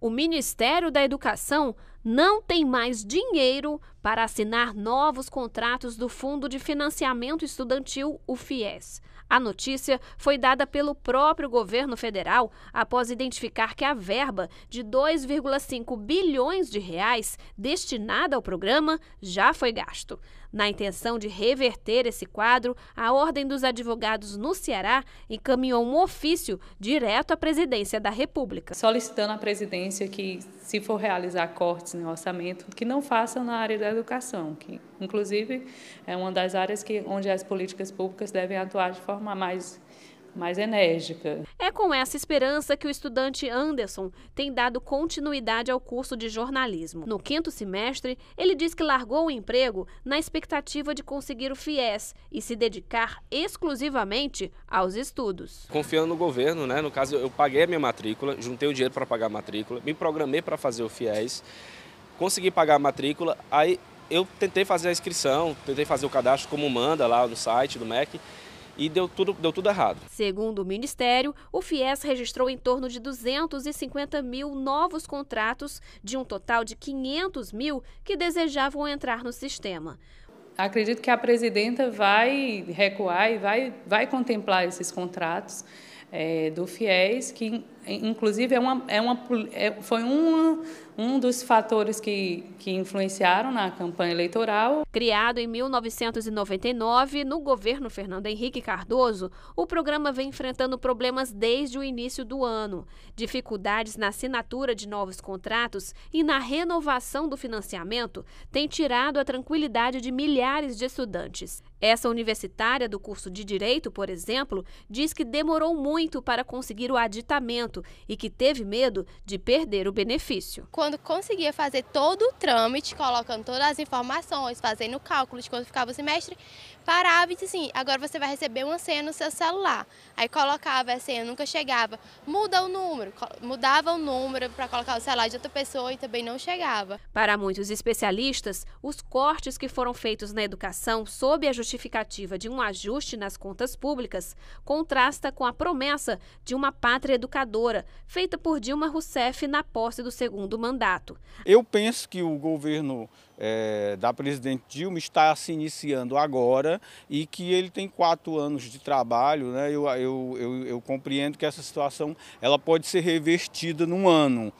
o Ministério da Educação não tem mais dinheiro para assinar novos contratos do Fundo de Financiamento Estudantil, o FIES. A notícia foi dada pelo próprio governo federal após identificar que a verba de 2,5 bilhões de reais destinada ao programa já foi gasto. Na intenção de reverter esse quadro, a Ordem dos Advogados no Ceará encaminhou um ofício direto à presidência da República. Solicitando à presidência que, se for realizar cortes em orçamento que não façam na área da educação, que inclusive é uma das áreas que, onde as políticas públicas devem atuar de forma mais mais enérgica. É com essa esperança que o estudante Anderson tem dado continuidade ao curso de jornalismo. No quinto semestre, ele diz que largou o emprego na expectativa de conseguir o FIES e se dedicar exclusivamente aos estudos. Confiando no governo, né? No caso, eu paguei a minha matrícula, juntei o dinheiro para pagar a matrícula, me programei para fazer o FIES consegui pagar a matrícula, aí eu tentei fazer a inscrição, tentei fazer o cadastro como manda lá no site do MEC, e deu tudo, deu tudo errado. Segundo o Ministério, o FIES registrou em torno de 250 mil novos contratos, de um total de 500 mil que desejavam entrar no sistema. Acredito que a presidenta vai recuar e vai, vai contemplar esses contratos é, do FIES, que Inclusive, é uma, é uma, é, foi um um dos fatores que, que influenciaram na campanha eleitoral. Criado em 1999, no governo Fernando Henrique Cardoso, o programa vem enfrentando problemas desde o início do ano. Dificuldades na assinatura de novos contratos e na renovação do financiamento têm tirado a tranquilidade de milhares de estudantes. Essa universitária do curso de Direito, por exemplo, diz que demorou muito para conseguir o aditamento e que teve medo de perder o benefício. Quando conseguia fazer todo o trâmite, colocando todas as informações, fazendo cálculo de quanto ficava o semestre, parava e disse assim, agora você vai receber uma senha no seu celular. Aí colocava a senha, nunca chegava. Muda o número, mudava o número para colocar o celular de outra pessoa e também não chegava. Para muitos especialistas, os cortes que foram feitos na educação sob a justificativa de um ajuste nas contas públicas contrasta com a promessa de uma pátria educadora feita por Dilma Rousseff na posse do segundo mandato. Eu penso que o governo é, da presidente Dilma está se iniciando agora e que ele tem quatro anos de trabalho. Né? Eu, eu, eu, eu compreendo que essa situação ela pode ser revertida num ano.